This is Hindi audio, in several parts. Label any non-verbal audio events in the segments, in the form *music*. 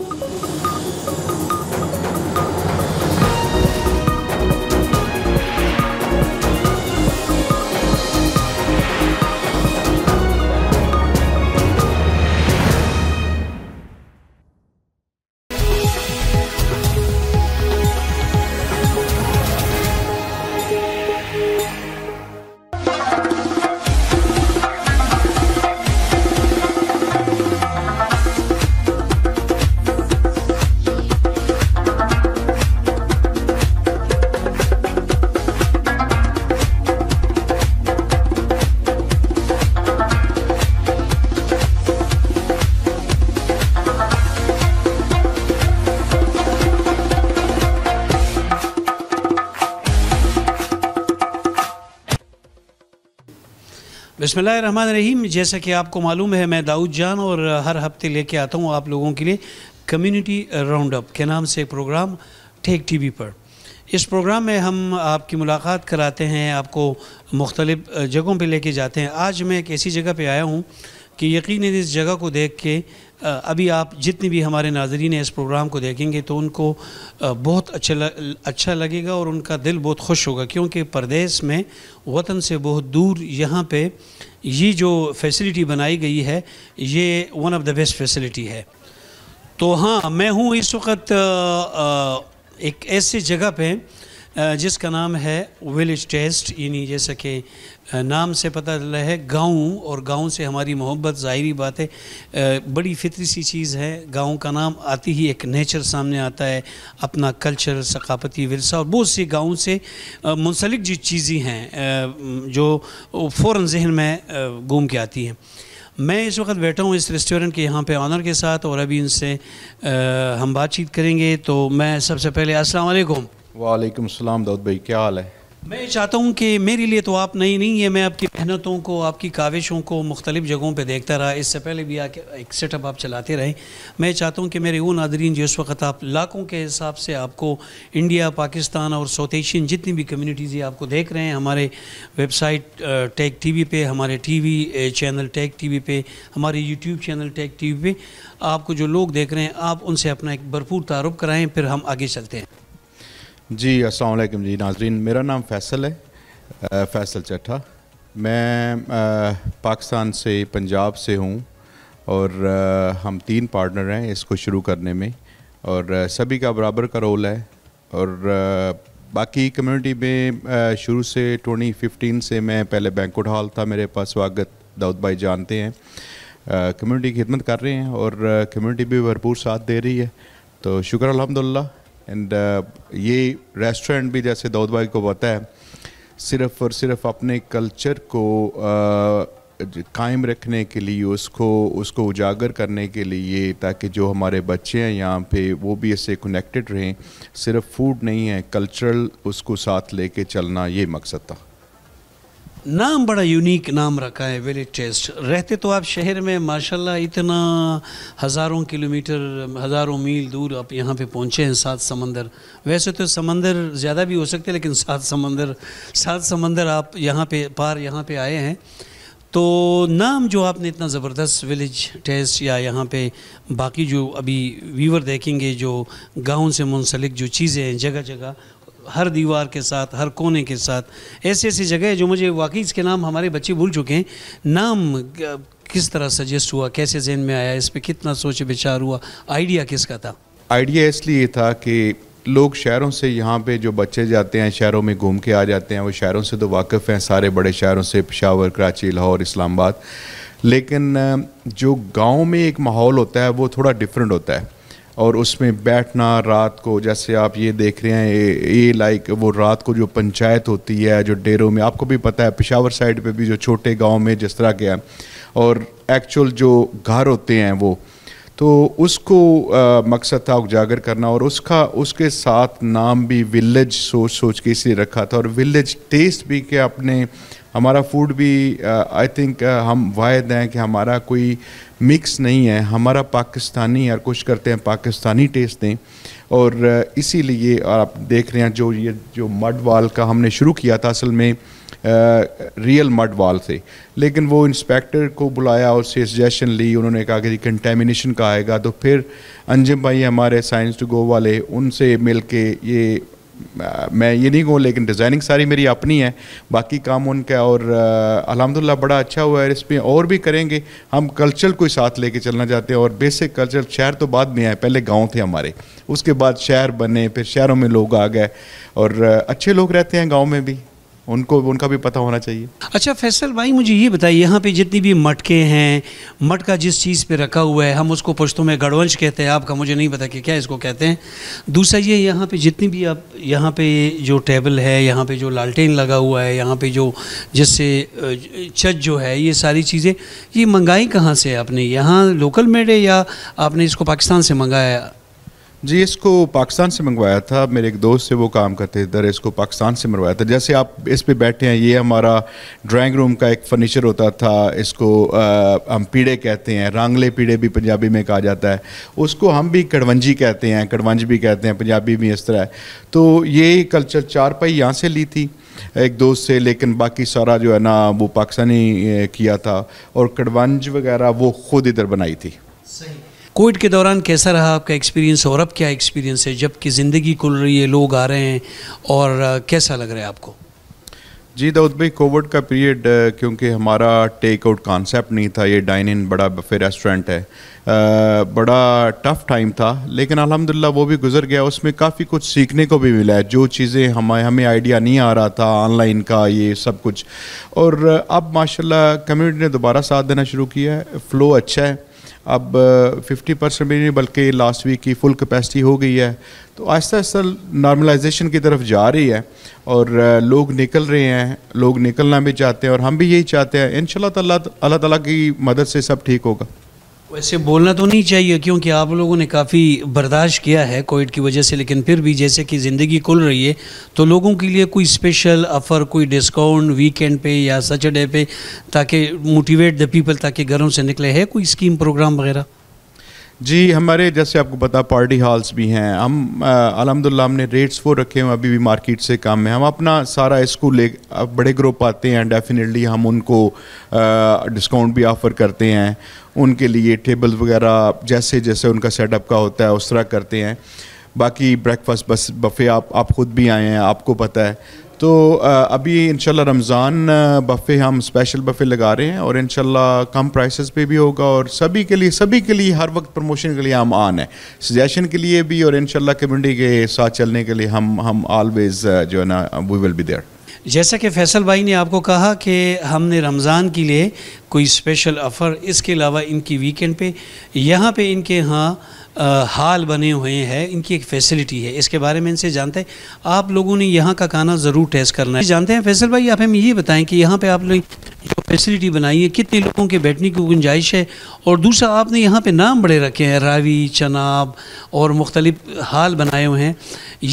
Thank you. रहीम जैसा कि आपको मालूम है मैं दाऊद जान और हर हफ्ते लेके आता हूँ आप लोगों के लिए कम्युनिटी राउंड अप के नाम से एक प्रोग्राम ठेक टीवी पर इस प्रोग्राम में हम आपकी मुलाकात कराते हैं आपको मुख्तलिफ जगहों पे लेके जाते हैं आज मैं एक ऐसी जगह पे आया हूँ कि यकीन इस जगह को देख के अभी आप जितने भी हमारे नाजरीन इस प्रोग्राम को देखेंगे तो उनको बहुत अच्छा अच्छा लगेगा और उनका दिल बहुत खुश होगा क्योंकि परदेश में वतन से बहुत दूर यहाँ पे ये जो फैसिलिटी बनाई गई है ये one of the best facility है तो हाँ मैं हूँ इस वक्त एक ऐसी जगह पे जिसका नाम है विलेज टेस्ट यानी जैसा कि नाम से पता चला है गांव और गांव से हमारी मोहब्बत ज़ाहरी बात है बड़ी फितरी सी चीज़ है गांव का नाम आती ही एक नेचर सामने आता है अपना कल्चर सकाफती वरसा और बहुत सी गांव से मुंसलिक जो चीज़ें हैं जो फ़ौर जहन में घूम के आती हैं मैं इस वक्त बैठा हूँ इस रेस्टोरेंट के यहाँ पे ऑनर के साथ और अभी इनसे हम बातचीत करेंगे तो मैं सबसे पहले असलकुम वालेकुम सलाम दाऊद भाई क्या हाल है मैं चाहता हूँ कि मेरे लिए तो आप नहीं नहीं है मैं आपकी मेहनतों को आपकी काविशों को मुख्तलिफ जगहों पर देखता रहा इससे पहले भी आके एक सेटअप आप चलाते रहे मैं चाहता हूँ कि मेरे वो नादरीन जो इस वक्त आप लाखों के हिसाब से आपको इंडिया पाकिस्तान और साउथ एशियन जितनी भी कम्यूनिटीज़ ये आपको देख रहे हैं हमारे वेबसाइट टेक टी वी पर हमारे T V channel tech T V पर हमारे YouTube channel tech T V पर आपको जो लोग देख रहे हैं आप उनसे अपना एक भरपूर तारुफ कराएँ फिर हम आगे चलते हैं जी असलकम जी नाजरीन मेरा नाम फैसल है फैसल चट्ठा मैं पाकिस्तान से पंजाब से हूँ और हम तीन पार्टनर हैं इसको शुरू करने में और सभी का बराबर का रोल है और बाकी कम्युनिटी में शुरू से 2015 से मैं पहले बैंकुट हॉल था मेरे पास स्वागत दाऊद भाई जानते हैं कम्युनिटी की खिदमत कर रहे हैं और कम्युनिटी भी भरपूर साथ दे रही है तो शुक्र अलहमदिल्ला एंड uh, ये रेस्टोरेंट भी जैसे दाऊद भाई को पता है सिर्फ और सिर्फ अपने कल्चर को uh, कायम रखने के लिए उसको उसको उजागर करने के लिए ताकि जो हमारे बच्चे हैं यहाँ पे वो भी इससे कनेक्टेड रहें सिर्फ फूड नहीं है कल्चरल उसको साथ लेके चलना ये मकसद था नाम बड़ा यूनिक नाम रखा है वेरी टेस्ट रहते तो आप शहर में माशाल्लाह इतना हज़ारों किलोमीटर हज़ारों मील दूर आप यहाँ पे पहुँचे हैं सात समंदर वैसे तो समंदर ज़्यादा भी हो सकते हैं लेकिन सात समंदर सात समंदर आप यहाँ पे पार यहाँ पे आए हैं तो नाम जो आपने इतना ज़बरदस्त विलेज टेस्ट या यहाँ पे बाकी जो अभी वीवर देखेंगे जो गांव से मुंसलिक जो चीज़ें हैं जगह जगह हर दीवार के साथ हर कोने के साथ ऐसी ऐसी जगह जो मुझे वाकई इसके नाम हमारे बच्चे भूल चुके हैं नाम किस तरह सजेस्ट हुआ कैसे जहन में आया इस पर कितना सोच विचार हुआ आइडिया किसका था आइडिया इसलिए था कि लोग शहरों से यहाँ पे जो बच्चे जाते हैं शहरों में घूम के आ जाते हैं वो शहरों से तो वाकिफ़ हैं सारे बड़े शहरों से पिशावर कराची लाहौर इस्लामाबाद लेकिन जो गांव में एक माहौल होता है वो थोड़ा डिफरेंट होता है और उसमें बैठना रात को जैसे आप ये देख रहे हैं ये लाइक वो रात को जो पंचायत होती है जो डेरों में आपको भी पता है पिशावर साइड पे भी जो छोटे गांव में जिस तरह के और एक्चुअल जो घर होते हैं वो तो उसको आ, मकसद था उजागर करना और उसका उसके साथ नाम भी विलेज सोच सोच के इसलिए रखा था और विलेज टेस्ट भी के अपने हमारा फूड भी आई uh, थिंक uh, हम वायद हैं कि हमारा कोई मिक्स नहीं है हमारा पाकिस्तानी हर कुछ करते हैं पाकिस्तानी टेस्ट दें और uh, इसीलिए आप देख रहे हैं जो ये जो मड वाल का हमने शुरू किया था असल में रियल मड वाल से लेकिन वो इंस्पेक्टर को बुलाया और उससे सजेशन ली उन्होंने कहा कि कंटेमिनेशन का आएगा तो फिर अंजम भाई हमारे साइंस टू गो वाले उनसे मिल के ये मैं ये नहीं कहूँ लेकिन डिज़ाइनिंग सारी मेरी अपनी है बाकी काम उनका और अलहमदिल्ला बड़ा अच्छा हुआ है इसमें और भी करेंगे हम कल्चर को साथ लेके चलना चाहते हैं और बेसिक कल्चर शहर तो बाद में आए पहले गांव थे हमारे उसके बाद शहर बने फिर शहरों में लोग आ गए और अच्छे लोग रहते हैं गाँव में भी उनको उनका भी पता होना चाहिए अच्छा फैसल भाई मुझे ये बताइए यहाँ पे जितनी भी मटके हैं मटका जिस चीज़ पे रखा हुआ है हम उसको पश्तों में गड़वंश कहते हैं आपका मुझे नहीं पता कि क्या इसको कहते हैं दूसरा ये यहाँ पे जितनी भी आप यहाँ पे जो टेबल है यहाँ पे जो लालटेन लगा हुआ है यहाँ पे जो जिससे छत जो है ये सारी चीज़ें ये मंगाई कहाँ से आपने यहाँ लोकल मेड है या आपने इसको पाकिस्तान से मंगाया जी इसको पाकिस्तान से मंगवाया था मेरे एक दोस्त से वो काम करते इधर इसको पाकिस्तान से मंगवाया था जैसे आप इस पे बैठे हैं ये हमारा ड्राइंग रूम का एक फर्नीचर होता था इसको आ, हम पीड़े कहते हैं रांगले पीड़े भी पंजाबी में कहा जाता है उसको हम भी कड़वंजी कहते हैं कड़वंज भी कहते हैं पंजाबी में इस तरह है तो ये कल्चर चारपाई यहाँ से ली थी एक दोस्त से लेकिन बाकी सारा जो है ना वो पाकिस्तानी किया था और कड़वंज वगैरह वो खुद इधर बनाई थी सही कोविड के दौरान कैसा रहा आपका एक्सपीरियंस और अब क्या एक्सपीरियंस है जबकि ज़िंदगी खुल रही है लोग आ रहे हैं और कैसा लग रहा है आपको जी दाऊद भाई कोविड का पीरियड क्योंकि हमारा टेक आउट कॉन्सेप्ट नहीं था ये डाइन इन बड़ा बफे रेस्टोरेंट है आ, बड़ा टफ टाइम था लेकिन अल्हम्दुलिल्लाह वो भी गुजर गया उसमें काफ़ी कुछ सीखने को भी मिला है जो चीज़ें हमें हमें आइडिया नहीं आ रहा था ऑनलाइन का ये सब कुछ और अब माशाल्लाह कम्युनिटी ने दोबारा साथ देना शुरू किया है फ़्लो अच्छा है अब 50 परसेंट भी नहीं बल्कि लास्ट वीक की फुल कैपेसिटी हो गई है तो आहिस्ता आहिस्ता नॉर्मलाइजेशन की तरफ जा रही है और लोग निकल रहे हैं लोग निकलना भी चाहते हैं और हम भी यही चाहते हैं इन शाला अल्लाह ताला की मदद से सब ठीक होगा वैसे बोलना तो नहीं चाहिए क्योंकि आप लोगों ने काफ़ी बर्दाश्त किया है कोविड की वजह से लेकिन फिर भी जैसे कि ज़िंदगी खुल रही है तो लोगों के लिए कोई स्पेशल ऑफ़र कोई डिस्काउंट वीकेंड पे या सैटरडे पे ताकि मोटिवेट द पीपल ताकि घरों से निकले है कोई स्कीम प्रोग्राम वगैरह जी हमारे जैसे आपको पता पार्टी हॉल्स भी हैं हम अलहमदिल्ला हमने रेट्स वो रखे हुए अभी भी मार्केट से कम है हम अपना सारा इसको ले बड़े ग्रुप आते हैं डेफिनेटली हम उनको डिस्काउंट भी ऑफ़र करते हैं उनके लिए टेबल वगैरह जैसे जैसे उनका सेटअप का होता है उस तरह करते हैं बाकी ब्रेकफास्ट बस बफ़े आप आप खुद भी आए हैं आपको पता है तो अभी इन रमज़ान बफ़े हम स्पेशल बफ़े लगा रहे हैं और इन कम प्राइसेस पे भी होगा और सभी के लिए सभी के लिए हर वक्त प्रमोशन के लिए हम आन है सजेशन के लिए भी और इन कम्युनिटी के साथ चलने के लिए हम हम ऑलवेज़ जो है ना वी विल बी देयर जैसा कि फैसल भाई ने आपको कहा कि हमने रमज़ान के लिए कोई स्पेशल ऑफ़र इसके अलावा इनकी वीकेंड पे यहाँ पे इनके यहाँ हाल बने हुए हैं इनकी एक फैसिलिटी है इसके बारे में इनसे जानते हैं आप लोगों ने यहाँ का खाना ज़रूर टेस्ट करना है जानते हैं फैसल भाई आप हमें ये बताएं कि यहाँ पे आप लोग जो फैसिलिटी बनाई है कितने लोगों के बैठने की गुंजाइश है और दूसरा आपने यहाँ पर नाम बड़े रखे हैं रावी चनाब और मुख्तलिफ हाल बनाए हुए हैं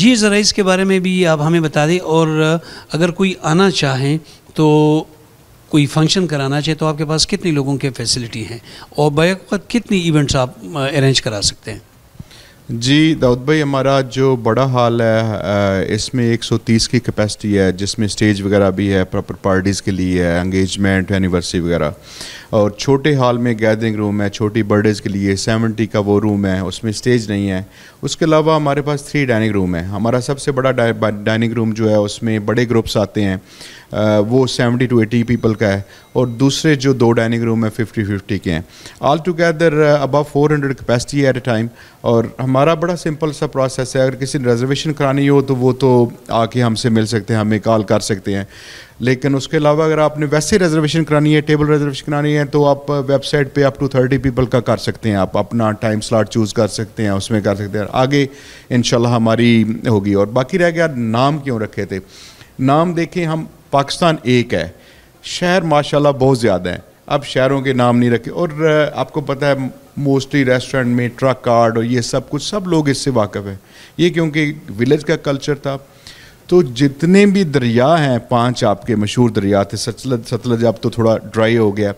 ये ज़रा इसके बारे में भी आप हमें बता दें और अगर कोई आना चाहें तो कोई फंक्शन कराना चाहिए तो आपके पास कितने लोगों के फैसिलिटी हैं और बैकवत कितनी इवेंट्स आप अरेंज करा सकते हैं जी दाऊद भाई हमारा जो बड़ा हाल है इसमें 130 की कैपेसिटी है जिसमें स्टेज वगैरह भी है प्रॉपर पार्टीज़ के लिए है एंगेजमेंट एनिवर्सरी वगैरह और छोटे हॉल में गैदरिंग रूम है छोटी बर्थडेज़ के लिए 70 का वो रूम है उसमें स्टेज नहीं है उसके अलावा हमारे पास थ्री डाइनिंग रूम है हमारा सबसे बड़ा डाइनिंग रूम जो है उसमें बड़े ग्रुप्स आते हैं वो सेवेंटी टू एटी पीपल का है और दूसरे जो दो डाइनिंग रूम है फिफ्टी फिफ्टी के हैं all together above four hundred capacity at a time और हम हमारा बड़ा सिंपल सा प्रोसेस है अगर किसी ने रिजर्वेशन करानी हो तो वो तो आके हमसे मिल सकते हैं हमें कॉल कर सकते हैं लेकिन उसके अलावा अगर आपने वैसे रिजर्वेशन करानी है टेबल रिजर्वेशन करानी है तो आप वेबसाइट पे अप टू थर्टी पीपल का कर सकते हैं आप अपना टाइम स्लॉट चूज़ कर सकते हैं उसमें कर सकते हैं आगे इन हमारी होगी और बाकी रह गया नाम क्यों रखे थे नाम देखें हम पाकिस्तान एक है शहर माशाला बहुत ज़्यादा हैं अब शहरों के नाम नहीं रखे और आपको पता है मोस्टली रेस्टोरेंट में ट्रक कार्ड और ये सब कुछ सब लोग इससे वाकफ़ हैं ये क्योंकि विलेज का कल्चर था तो जितने भी दरिया हैं पांच आपके मशहूर दरिया थे सतलज सतलज अब तो थोड़ा ड्राई हो गया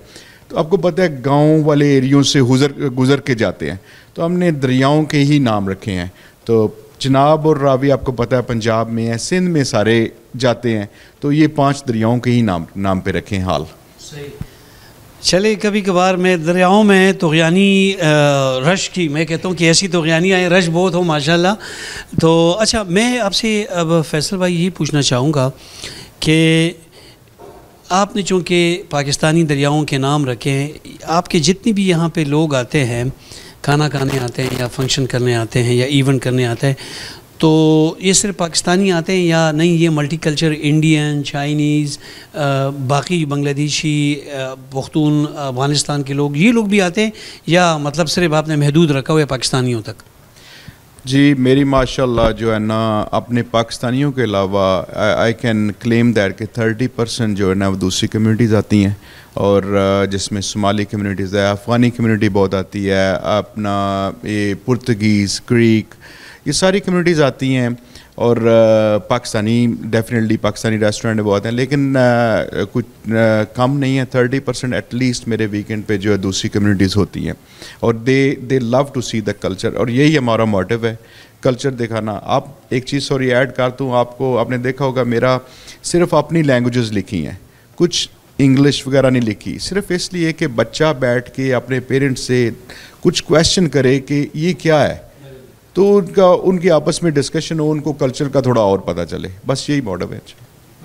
तो आपको पता है गांव वाले एरियो से गुजर गुजर के जाते हैं तो हमने दरियाओं के ही नाम रखे हैं तो चिनाब और रावी आपको पता है पंजाब में है सिंध में सारे जाते हैं तो ये पांच दरियाओं के ही नाम नाम पे रखे हैं हाल सही चले कभी कभार मैं दरियाओं में तुगयानी रश की मैं कहता हूँ कि ऐसी तोगयानी आए रश बहुत हो माशाल्लाह तो अच्छा मैं आपसे अब फैसल भाई यही पूछना चाहूँगा कि आपने चूँकि पाकिस्तानी दरियाओं के नाम रखे हैं आपके जितने भी यहाँ पे लोग आते हैं खाना खाने आते हैं या फंक्शन करने आते हैं या इवेंट करने आते हैं तो ये सिर्फ पाकिस्तानी आते हैं या नहीं ये मल्टी कल्चर इंडियन चाइनीज़ बाकी बांग्लादेशी पख्तून अफ़गानिस्तान के लोग ये लोग भी आते हैं या मतलब सिर्फ आपने महदूद रखा हुआ है पाकिस्तानियों तक जी मेरी माशाल्लाह जो है ना अपने पाकिस्तानियों के अलावा आई कैन क्लेम दैट कि थर्टी परसेंट जो है ना वो दूसरी कम्युनिटीज़ आती हैं और जिसमें शुमाली कम्युनिटीज़ है अफ़गानी कम्युनिटी बहुत आती है अपना ये पुर्तगीज़ क्रीक ये सारी कम्युनिटीज़ आती हैं और पाकिस्तानी डेफिनेटली पाकिस्तानी रेस्टोरेंट बहुत हैं लेकिन कुछ कम नहीं है थर्टी परसेंट एटलीस्ट मेरे वीकेंड पे जो है दूसरी कम्युनिटीज़ होती हैं और they they love to see the culture और यही हमारा मोटिव है कल्चर दिखाना आप एक चीज़ सॉरी ऐड कर दूँ आपको आपने देखा होगा मेरा सिर्फ अपनी लैंग्वेजेस लिखी हैं कुछ इंग्लिश वगैरह नहीं लिखी सिर्फ इसलिए कि बच्चा बैठ के अपने पेरेंट्स से कुछ क्वेश्चन करे कि ये क्या है तो उनका उनकी आपस में डिस्कशन हो उनको कल्चर का थोड़ा और पता चले बस यही मॉडल है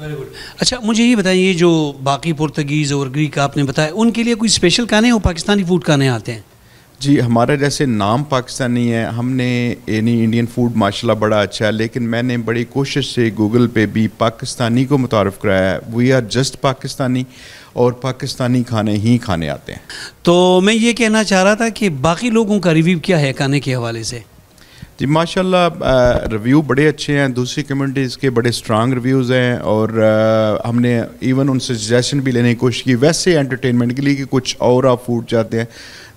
वेरी गुड अच्छा मुझे ये बताएं ये जो बाकी पुर्तगीज़ और ग्रीक आपने बताया उनके लिए कोई स्पेशल खाने हो पाकिस्तानी फूड खाने आते हैं जी हमारा जैसे नाम पाकिस्तानी है हमने यानी इंडियन फूड माशाल्लाह बड़ा अच्छा है लेकिन मैंने बड़ी कोशिश से गूगल पे भी पाकिस्तानी को मुतारफ़ कराया है वी आर जस्ट पाकिस्तानी और पाकिस्तानी खाने ही खाने आते हैं तो मैं ये कहना चाह रहा था कि बाकी लोगों का रिव्यू क्या है खाने के हवाले से जी माशाल्लाह रिव्यू बड़े अच्छे हैं दूसरी कम्युनिटीज़ के बड़े स्ट्रांग रिव्यूज़ हैं और आ, हमने इवन उनसे सजेशन भी लेने की कोशिश की वैसे एंटरटेनमेंट के लिए कि कुछ और आप फूड चाहते हैं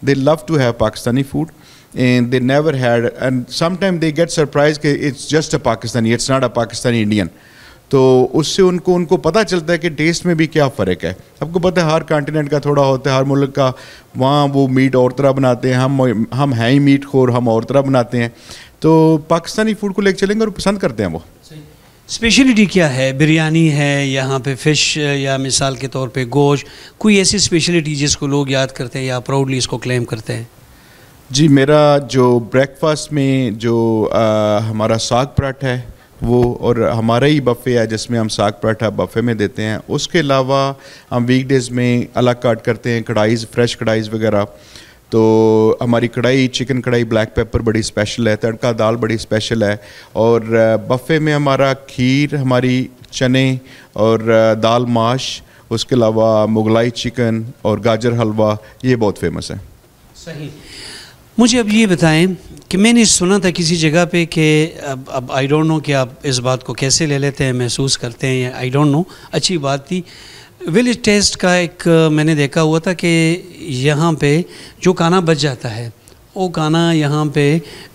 they love to have Pakistani food and they never had and समाइम दे गेट सरप्राइज़ के it's just a Pakistani it's not a Pakistani Indian तो उससे उनको उनको पता चलता है कि टेस्ट में भी क्या फ़र्क है आपको पता है हर कॉन्टिनेंट का थोड़ा होता है हर मुल्क का वहाँ वो मीट और तरह बनाते हैं हम हम हैं ही मीट खोर हम और तरह बनाते हैं तो पाकिस्तानी फूड को लेकर चलेंगे और पसंद करते हैं वो स्पेशलिटी क्या है बिरयानी है यहाँ पे फ़िश या मिसाल के तौर पे गोश कोई ऐसी स्पेशलिटी जिसको लोग याद करते हैं या प्राउडली इसको क्लेम करते हैं जी मेरा जो ब्रेकफास्ट में जो आ, हमारा साग पराठा है वो और हमारा ही बफ़े है जिसमें हम साग पराठा बफ़े में देते हैं उसके अलावा हम वीकडेज़ में अलग काट करते हैं कढ़ाईज़ फ्रेश कढ़ाईज़ वगैरह तो हमारी कढ़ाई चिकन कढ़ाई ब्लैक पेपर बड़ी स्पेशल है तड़का दाल बड़ी स्पेशल है और बफ़े में हमारा खीर हमारी चने और दाल माश उसके अलावा मुगलाई चिकन और गाजर हलवा ये बहुत फेमस है सही मुझे अब ये बताएं कि मैंने सुना था किसी जगह पे कि अब अब आई डोंट नो कि आप इस बात को कैसे ले लेते हैं महसूस करते हैं आई डोंट नो अच्छी बात थी विलेज टेस्ट का एक मैंने देखा हुआ था कि यहाँ पे जो खाना बच जाता है वो गाना यहाँ पे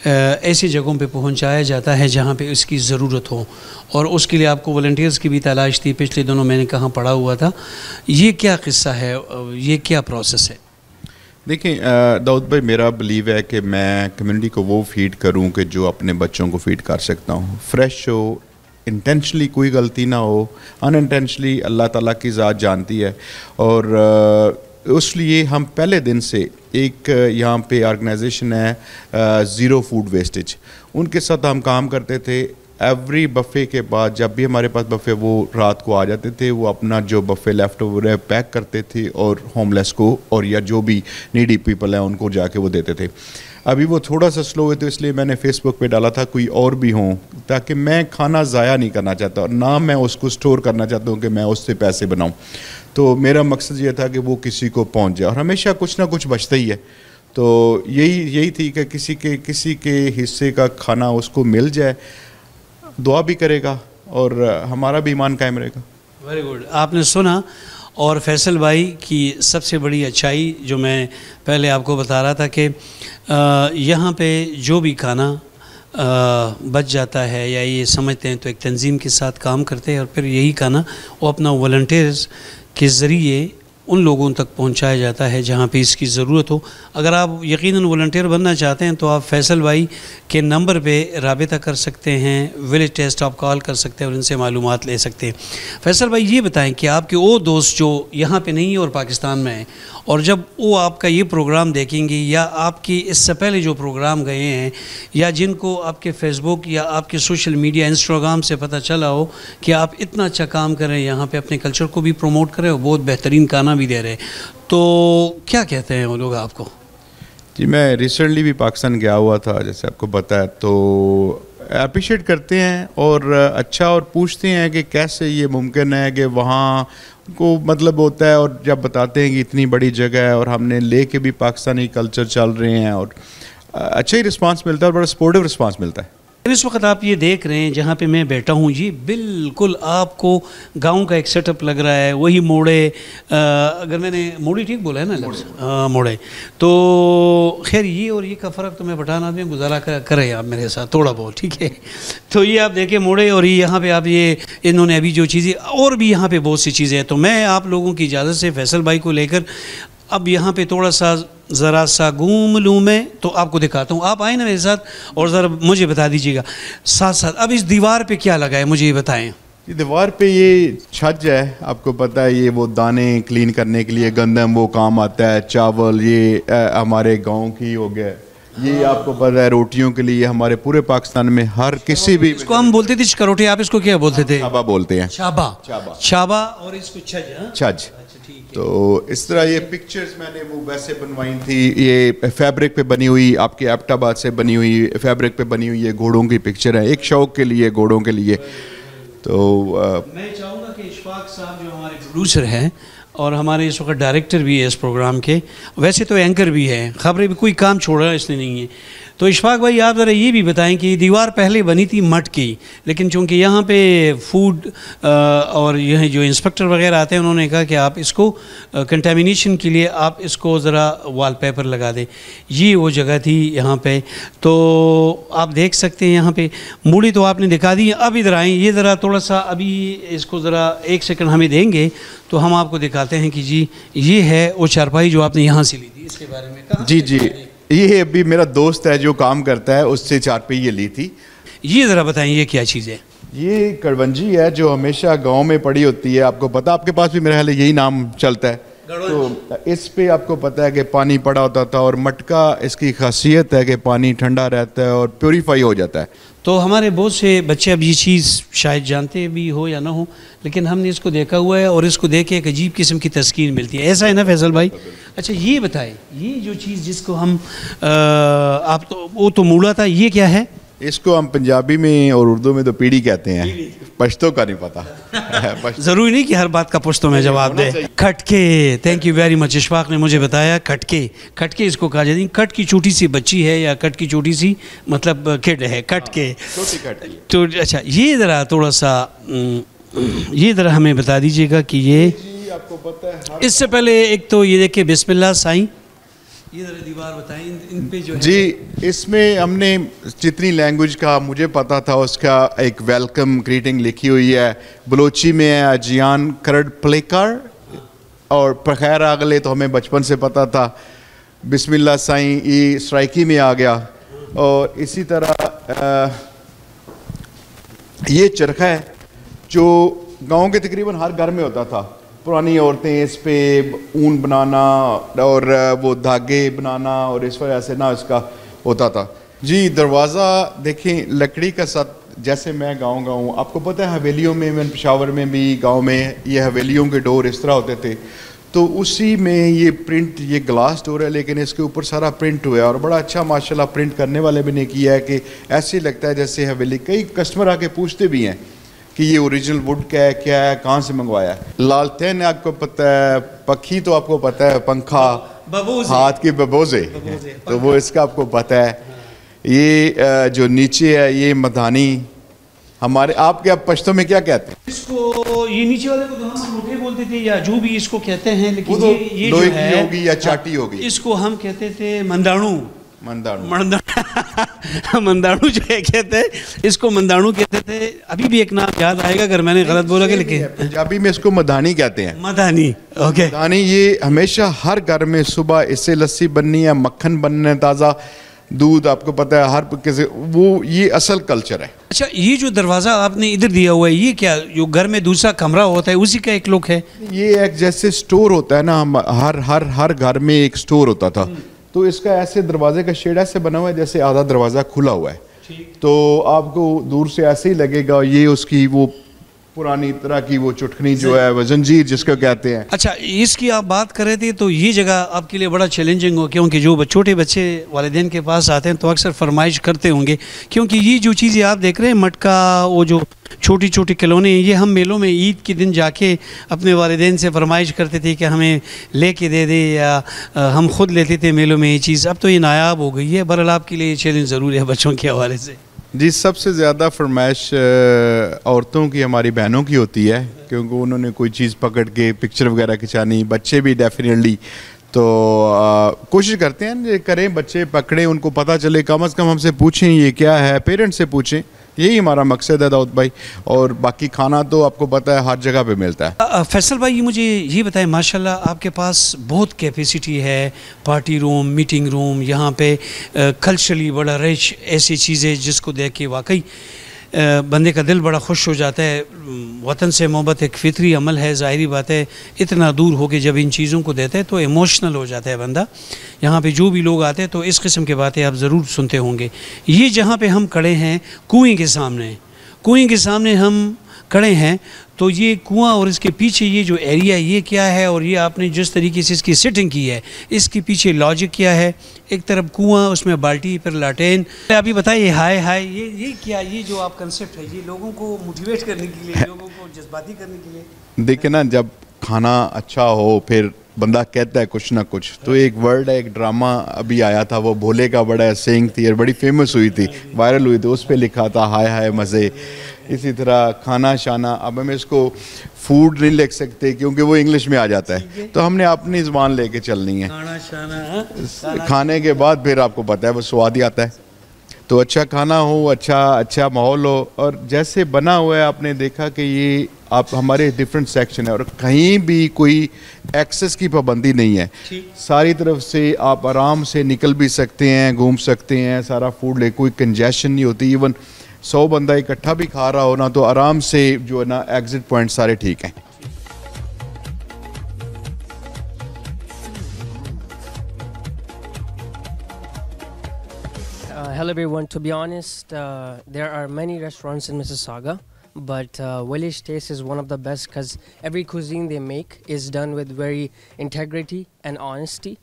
ऐसी जगहों पे पहुँचाया जाता है जहाँ पे इसकी ज़रूरत हो और उसके लिए आपको वॉल्टियर्स की भी तलाश थी पिछले दोनों मैंने कहाँ पढ़ा हुआ था ये क्या किस्सा है ये क्या प्रोसेस है देखिए दाऊद भाई मेरा बिलीव है कि मैं कम्युनिटी को वो फीड करूं कि जो अपने बच्चों को फीड कर सकता हूं फ्रेश हो इंटेंशली कोई गलती ना हो अन इंटेंशली अल्लाह ताला की ज़ात जानती है और लिए हम पहले दिन से एक यहाँ पे ऑर्गेनाइजेशन है ज़ीरो फूड वेस्टेज उनके साथ हम काम करते थे एवरी बफ़े के बाद जब भी हमारे पास बफ़े वो रात को आ जाते थे वो अपना जो बफ़े लेफ्ट ओवर है पैक करते थे और होमलेस को और या जो भी नीडी पीपल हैं उनको जाके वो देते थे अभी वो थोड़ा सा स्लो हुए तो इसलिए मैंने फेसबुक पे डाला था कोई और भी हो ताकि मैं खाना ज़ाया नहीं करना चाहता और ना मैं उसको स्टोर करना चाहता हूँ कि मैं उससे पैसे बनाऊँ तो मेरा मकसद ये था कि वो किसी को पहुँच जाए और हमेशा कुछ ना कुछ बचता ही है तो यही यही थी कि किसी के किसी के हिस्से का खाना उसको मिल जाए दुआ भी करेगा और हमारा भी ईमान कायम रहेगा वेरी गुड आपने सुना और फैसल भाई की सबसे बड़ी अच्छाई जो मैं पहले आपको बता रहा था कि यहाँ पे जो भी खाना आ, बच जाता है या ये समझते हैं तो एक तंजीम के साथ काम करते हैं और फिर यही खाना वो अपना वॉल्टियर्स के ज़रिए उन लोगों तक पहुंचाया जाता है जहां पे इसकी ज़रूरत हो अगर आप यकीनन वॉल्टियर बनना चाहते हैं तो आप फैसल भाई के नंबर पे रबता कर सकते हैं विलेज टेस्ट आप कॉल कर सकते हैं और इनसे मालूम ले सकते हैं फैसल भाई ये बताएं कि आपके वो दोस्त जो यहाँ पर नहीं है और पाकिस्तान में हैं और जब वो आपका ये प्रोग्राम देखेंगे या आपकी इससे पहले जो प्रोग्राम गए हैं या जिनको आपके फेसबुक या आपके सोशल मीडिया इंस्टाग्राम से पता चला हो कि आप इतना अच्छा काम कर रहे हैं यहाँ पर अपने कल्चर को भी प्रमोट करें बहुत बेहतरीन खाना भी दे रहे तो क्या कहते हैं वो लोग आपको जी मैं रिसेंटली भी पाकिस्तान गया हुआ था जैसे आपको बताया तो अप्रिशिएट करते हैं और अच्छा और पूछते हैं कि कैसे ये मुमकिन है कि वहाँ को मतलब होता है और जब बताते हैं कि इतनी बड़ी जगह है और हमने ले के भी पाकिस्तानी कल्चर चल रहे हैं और अच्छा ही रिस्पांस मिलता है और बड़ा सपोर्टिव रिस्पांस मिलता है इस वक्त आप ये देख रहे हैं जहाँ पे मैं बैठा हूँ जी बिल्कुल आपको गांव का एक सेटअप लग रहा है वही मोड़े आ, अगर मैंने मोड़ी ठीक बोला है ना मोड़े, मोड़े। तो खैर ये और ये का फ़र्क तो मैं बैठाना आदमी गुजारा कर, करें आप मेरे साथ थोड़ा बहुत ठीक है तो ये आप देखें मोड़े और ये यहाँ पर आप ये इन्होंने अभी जो चीज़ें और भी यहाँ पर बहुत सी चीज़ें हैं तो मैं आप लोगों की इजाज़त से फैसल भाई को लेकर अब यहाँ पर थोड़ा सा જરા સા ગૂમ લઉમે તો આપકો દિખાતા હું આપ આયને મેરે સાથ ઓર જર મુજે બતા દીજીગા સાથ સાથ અબ ઇસ દીવાર પે ક્યા લગા હે મુજે યે બતાએ જી દીવાર પે યે છજ છે આપકો પતા હે યે વો દાને ક્લીન કરને કે લિયે ગંદમ વો કામ aata hai चावल યે હમારે ગાવ કી હો ગયા યે આપકો પતા હે રોટીઓ કે લિયે હમારે પૂરે પાકિસ્તાન મે હર કિસી ભી ઇસકો હમ બોલતે تھے ચકરોટી આપ ઇસકો ક્યા બોલતે થા શબા બોલતે હે શબા શબા શબા ઓર ઇસકો છજ છજ तो इस तरह ये पिक्चर्स मैंने वो वैसे बनवाई थी ये फैब्रिक पे बनी हुई आपके एपटाबाद से बनी हुई फैब्रिक पे बनी हुई ये घोड़ों की पिक्चर है एक शौक के लिए घोड़ों के लिए तो आ, मैं चाहूँगा कि इशफाक साहब जो हमारे प्रोड्यूसर हैं और हमारे इस वक्त डायरेक्टर भी है इस प्रोग्राम के वैसे तो एंकर भी है खबरें भी कोई काम छोड़ा इसने नहीं है तो इशफाक भाई आप ज़रा ये भी बताएं कि दीवार पहले बनी थी मट की लेकिन चूँकि यहाँ पे फूड और यह जो इंस्पेक्टर वगैरह आते हैं उन्होंने कहा कि आप इसको कंटेमिनेशन के लिए आप इसको ज़रा वॉलपेपर लगा दें ये वो जगह थी यहाँ पे तो आप देख सकते हैं यहाँ पे मूड़ी तो आपने दिखा दी अब इधर आएँ ये ज़रा थोड़ा सा अभी इसको ज़रा एक सेकेंड हमें देंगे तो हम आपको दिखाते हैं कि जी ये है वो चारपाई जो आपने यहाँ से ली थी इसके बारे में जी जी ये अभी मेरा दोस्त है जो काम करता है उससे चार पे ये ली थी ये ज़रा बताएं ये क्या चीज़ है ये कड़वंजी है जो हमेशा गांव में पड़ी होती है आपको पता आपके पास भी मेरा ख्याल यही नाम चलता है तो इस पे आपको पता है कि पानी पड़ा होता था और मटका इसकी खासियत है कि पानी ठंडा रहता है और प्योरीफाई हो जाता है तो हमारे बहुत से बच्चे अब ये चीज़ शायद जानते भी हो या ना हो लेकिन हमने इसको देखा हुआ है और इसको देख के एक अजीब किस्म की तस्किन मिलती है ऐसा है ना फैसल भाई अच्छा ये बताएं ये जो चीज़ जिसको हम आ, आप तो वो तो मूला था ये क्या है इसको हम पंजाबी में और उर्दू में तो पीढ़ी कहते हैं पश्तो का नहीं पता *laughs* ज़रूरी नहीं कि हर बात का पश्तो में जवाब दे खटके thank you very much Ishfaq ने मुझे बताया खटके खटके इसको कहा जाती है कट की छोटी सी बच्ची है या कट की छोटी सी मतलब खेड है खटके हाँ, तो अच्छा ये ज़रा थोड़ा सा हम्म, ये ज़रा हमें बता दीजिएगा कि ये आपको इससे पहले एक तो ये देखिए बिस्मिल्ला साई दीवार बताएं इन, पे जो जी इसमें हमने जितनी लैंग्वेज का मुझे पता था उसका एक वेलकम ग्रीटिंग लिखी हुई है बलोची में है अजियान करड प्लेकार और प्रखैर गले तो हमें बचपन से पता था बिस्मिल्ला साईं ई स्ट्राइकी में आ गया और इसी तरह आ, ये चरखा है जो गांव के तकरीबन हर घर में होता था पुरानी औरतें इस पर ऊन बनाना और वो धागे बनाना और इस वजह से ना इसका होता था जी दरवाज़ा देखें लकड़ी का सत जैसे मैं गाँव गाँव आपको पता है हवेलियों में मैं पेशावर में भी गाँव में ये हवेलियों के डोर इस तरह होते थे तो उसी में ये प्रिंट ये ग्लास डोर है लेकिन इसके ऊपर सारा प्रिंट हुआ है और बड़ा अच्छा माशाल्लाह प्रिंट करने वाले भी ने किया है कि ऐसे लगता है जैसे हवेली कई कस्टमर आके पूछते भी हैं कि ये ओरिजिनल वुड क्या है क्या है कहाँ से मंगवाया है लालटेन आपको पता है पखी तो आपको पता है पंखा हाथ के बबोजे तो वो इसका आपको पता है ये जो नीचे है ये मधानी हमारे आप क्या पश्तों में क्या कहते हैं इसको ये नीचे वाले को तो हम लोटे बोलते थे या जो भी इसको कहते हैं लेकिन तो ये, ये जो है होगी या चाटी हाँ, होगी इसको हम कहते थे मंदाणु *laughs* मंदाणु जो है कहते हैं इसको मंदाणु कहते थे अभी भी एक नाम याद आएगा अगर मैंने गलत बोला लिखे लेकिन पंजाबी में इसको मदानी कहते हैं मदानी ओके मदानी ये हमेशा हर घर में सुबह इससे लस्सी बननी है मक्खन बनना है ताज़ा दूध आपको पता है हर किसी वो ये असल कल्चर है अच्छा ये जो दरवाज़ा आपने इधर दिया हुआ है ये क्या जो घर में दूसरा कमरा होता है उसी का एक लुक है ये एक जैसे स्टोर होता है ना हम हर हर हर घर में एक स्टोर होता था तो इसका ऐसे दरवाजे का शेड ऐसे बना हुआ है जैसे आधा दरवाज़ा खुला हुआ है तो आपको दूर से ऐसे ही लगेगा ये उसकी वो पुरानी तरह की वो चुटकनी जो है वो जंजीर जिसको कहते हैं अच्छा इसकी आप बात कर रहे थे तो ये जगह आपके लिए बड़ा चैलेंजिंग हो क्योंकि जो छोटे बच्चे वालदेन के पास आते हैं तो अक्सर फरमाइश करते होंगे क्योंकि ये जो चीज़ें आप देख रहे हैं मटका वो जो छोटी छोटी खिलौने ये हम मेलों में ईद के दिन जाके अपने वालदेन से फरमाइश करते थे कि हमें ले के दे दे या हम खुद लेते थे मेलों में ये चीज़ अब तो ये नायाब हो गई है बरल आपके लिए ये चैलेंज ज़रूर है बच्चों के हवाले से जी सबसे ज़्यादा फरमाइश औरतों की हमारी बहनों की होती है क्योंकि उन्होंने कोई चीज़ पकड़ के पिक्चर वगैरह खिंचानी बच्चे भी डेफिनेटली तो कोशिश करते हैं करें बच्चे पकड़ें उनको पता चले कम अज़ कम हमसे पूछें ये क्या है पेरेंट्स से पूछें यही हमारा मकसद है दाऊद भाई और बाकी खाना तो आपको पता है हर जगह पे मिलता है फैसल भाई ये मुझे ये बताएं माशाल्लाह आपके पास बहुत कैपेसिटी है पार्टी रूम मीटिंग रूम यहाँ पे कल्चरली बड़ा रिच ऐसी चीज़ें जिसको देख के वाकई बंदे का दिल बड़ा खुश हो जाता है वतन से मोहब्बत एक फितरी अमल है ज़ाहरी बात है इतना दूर हो के जब इन चीज़ों को देते हैं तो इमोशनल हो जाता है बंदा यहाँ पे जो भी लोग आते हैं तो इस किस्म की बातें आप ज़रूर सुनते होंगे ये जहाँ पे हम खड़े हैं कुएँ के सामने कुएँ के सामने हम खड़े हैं तो ये कुआं और इसके पीछे ये जो एरिया ये क्या है और ये आपने जिस तरीके से इसकी सेटिंग की है इसके पीछे लॉजिक क्या है एक तरफ कुआं उसमें बाल्टी फिर लाटेन आप ये बताइए हाय हाय ये ये क्या ये जो आप कंसेप्ट है ये लोगों को मोटिवेट करने के लिए लोगों को जज्बाती करने के लिए देखिए ना जब खाना अच्छा हो फिर बंदा कहता है कुछ ना कुछ तो एक वर्ड है एक ड्रामा अभी आया था वो भोले का बड़ा सेंग थी और बड़ी फेमस हुई थी वायरल हुई थी उस पर लिखा था हाय हाय मज़े इसी तरह खाना शाना अब हम इसको फूड नहीं लिख सकते क्योंकि वो इंग्लिश में आ जाता है तो हमने अपनी ज़बान लेके चलनी है हाँ? खाने के बाद फिर आपको पता है वो स्वाद ही आता है तो अच्छा खाना हो अच्छा अच्छा माहौल हो और जैसे बना हुआ है आपने देखा कि ये आप हमारे डिफरेंट सेक्शन है और कहीं भी कोई एक्सेस की पाबंदी नहीं है सारी तरफ से आप आराम से निकल भी सकते हैं घूम सकते हैं सारा फूड ले कोई कंजेशन नहीं होती इवन सौ बंदा इकट्ठा भी खा रहा हो ना तो आराम से जो है ना एग्जिट पॉइंट सारे ठीक हैं hello everyone to be honest uh, there are many restaurants in mississauga but uh, Willy's Taste is one of the best because every cuisine they make is done with very integrity and honesty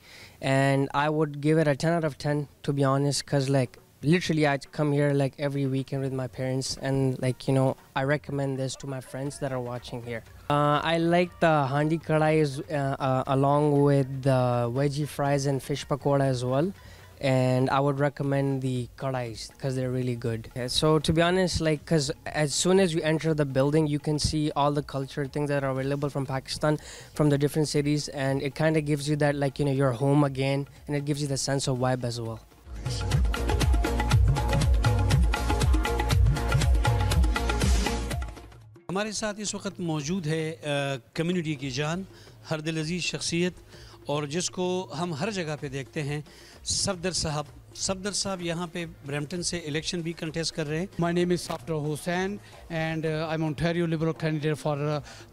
and I would give it a 10 out of 10 to be honest because like literally I come here like every weekend with my parents and like you know I recommend this to my friends that are watching here. Uh, I like the handi kadai uh, uh, along with the veggie fries and fish pakora as well and I would recommend the kadais because they're really good. Yeah, so to be honest, like because as soon as you enter the building, you can see all the culture things that are available from Pakistan, from the different cities, and it kind of gives you that like you know you're home again, and it gives you the sense of vibe as well. हमारे साथ इस वक्त मौजूद है कम्युनिटी की जान हर दिल अजीज़ शख्सियत और जिसको हम हर जगह पे देखते हैं सफदर साहब सफदर साहब यहाँ पे ब्रैम्पटन से इलेक्शन भी कंटेस्ट कर रहे हैं my name is Safdar Hussain and I am Ontario Liberal candidate for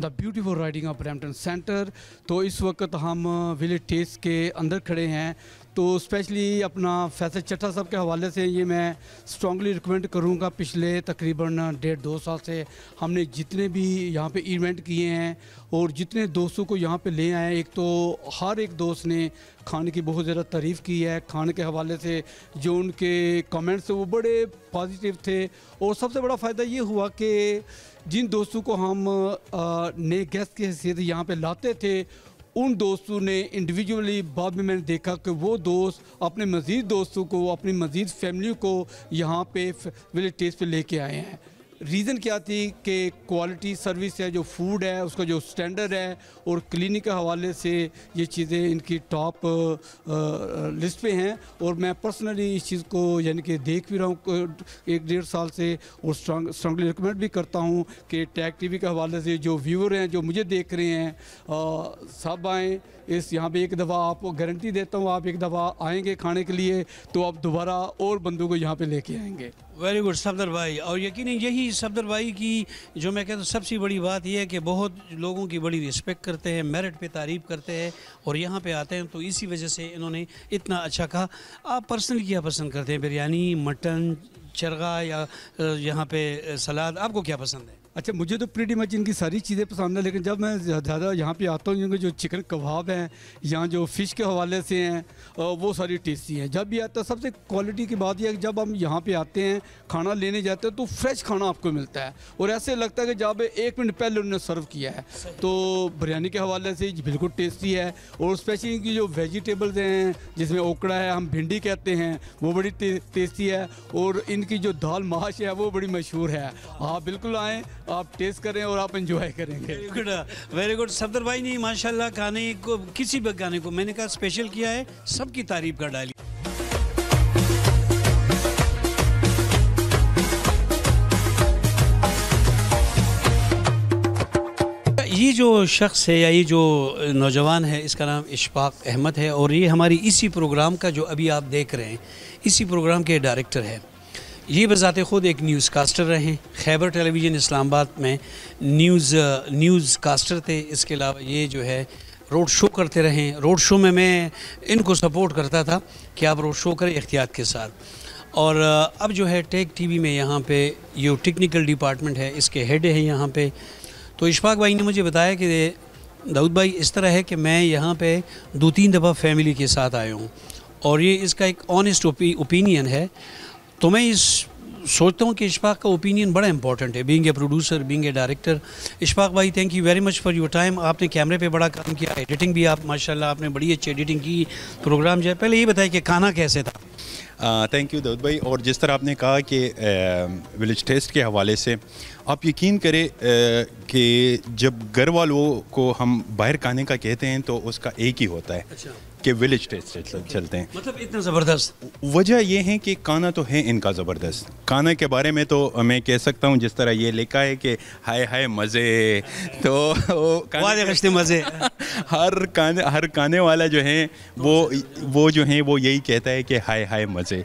the beautiful riding of Brampton Centre तो इस वक्त हम विलेज uh, टेस्ट के अंदर खड़े हैं तो स्पेशली अपना फैसल चट्टा साहब के हवाले से ये मैं स्ट्रांगली रिकमेंड करूँगा पिछले तकरीबन uh, डेढ़ दो साल से हमने जितने भी यहाँ पे इवेंट किए हैं और जितने दोस्तों को यहाँ पे ले आए एक तो हर एक दोस्त ने खाने की बहुत ज़्यादा तारीफ़ की है खाने के हवाले से जो उनके कमेंट्स थे वो बड़े पॉजिटिव थे और सबसे बड़ा फ़ायदा ये हुआ कि के जिन दोस्तों को हम नए गेस्ट की हैसियत यहाँ पे लाते थे उन दोस्तों ने इंडिविजुअली बाद में मैंने देखा कि वो दोस्त अपने मज़ीद दोस्तों को अपनी मज़ीद फैमिली को यहाँ पे विलेज टेस्ट पे लेके आए हैं रीज़न क्या थी कि क्वालिटी सर्विस है जो फूड है उसका जो स्टैंडर्ड है और क्लिनिक के हवाले से ये चीज़ें इनकी टॉप लिस्ट पे हैं और मैं पर्सनली इस चीज़ को यानी कि देख भी रहा हूँ एक डेढ़ साल से और स्ट्रांग स्ट्रांगली रिकमेंड भी करता हूँ कि टैग टीवी के हवाले से जो व्यूअर हैं जो मुझे देख रहे हैं आ, सब आएँ इस यहाँ पर एक दफ़ा आपको गारंटी देता हूँ आप एक दफ़ा आएँगे खाने के लिए तो आप दोबारा और बंदों को यहाँ पर लेके आएँगे वेरी गुड सफदर भाई और यकीन यही सफदर भाई की जो मैं कहता हूँ सबसे बड़ी बात यह है कि बहुत लोगों की बड़ी रिस्पेक्ट करते हैं मेरिट पे तारीफ करते हैं और यहाँ पे आते हैं तो इसी वजह से इन्होंने इतना अच्छा कहा आप पर्सनली क्या पसंद करते हैं बिरयानी मटन चरगा या यहाँ पे सलाद आपको क्या पसंद है अच्छा मुझे तो प्रीटी मच इनकी सारी चीज़ें पसंद है लेकिन जब मैं ज़्यादा यहाँ पे आता हूँ इनके जो चिकन कबाब हैं यहाँ जो फ़िश के हवाले से हैं वो सारी टेस्टी हैं जब भी आता है सबसे क्वालिटी की बात यह है कि जब हम यहाँ पे आते हैं खाना लेने जाते हैं तो फ्रेश खाना आपको मिलता है और ऐसे लगता है कि जब एक मिनट पहले उन्होंने सर्व किया है तो बिरयानी के हवाले से बिल्कुल टेस्टी है और स्पेशली इनकी जो वेजिटेबल्स हैं जिसमें ओकड़ा है हम भिंडी कहते हैं वो बड़ी टेस्टी है और इनकी जो दाल माश है वो बड़ी मशहूर है हाँ बिल्कुल आएँ आप टेस्ट करें और आप इंजॉय करेंगे very good very good Safdar भाई ने माशाल्लाह गाने को किसी भी गाने को मैंने कहा स्पेशल किया है सबकी तारीफ कर डाली ये जो शख्स है या ये जो नौजवान है इसका नाम इशफाक अहमद है और ये हमारी इसी प्रोग्राम का जो अभी आप देख रहे हैं इसी प्रोग्राम के डायरेक्टर है ये बज़ात ख़ुद एक न्यूज़ कास्टर रहे खैबर टेलीविज़न इस्लामाबाद में न्यूज़ न्यूज़ कास्टर थे इसके अलावा ये जो है रोड शो करते रहे रोड शो में मैं इनको सपोर्ट करता था कि आप रोड शो करें एहतियात के साथ और अब जो है टेक टीवी में यहाँ पे ये टेक्निकल डिपार्टमेंट है इसके हेड है यहाँ पे तो इशफाक भाई ने मुझे बताया कि दाऊद भाई इस तरह है कि मैं यहाँ पे दो तीन दफ़ा फैमिली के साथ आया हूँ और ये इसका एक ऑनेस्ट ओपिनियन है तो मैं इस सोचता हूँ कि इशफाक का ओपिनियन बड़ा इंपॉर्टेंट है being a producer being a director Ishfaq भाई thank you very much for your time आपने कैमरे पे बड़ा काम किया एडिटिंग भी आप माशाल्लाह आपने बड़ी अच्छी एडिटिंग की प्रोग्राम जो है पहले ये बताया कि खाना कैसे था थैंक यू दाऊद भाई और जिस तरह आपने कहा कि विलेज टेस्ट के हवाले से आप यकीन करें कि जब घर वालों को हम बाहर खाने का कहते हैं तो उसका एक ही होता है अच्छा। के विलेज टेस्ट चलते हैं मतलब इतना ज़बरदस्त वजह यह है कि काना तो है इनका ज़बरदस्त काना के बारे में तो मैं कह सकता हूँ जिस तरह ये लिखा है कि हाय हाय मज़े तो वादे मज़े *laughs* हर काने हर काने वाला जो है वो वो जो है वो यही कहता है कि हाय हाय मज़े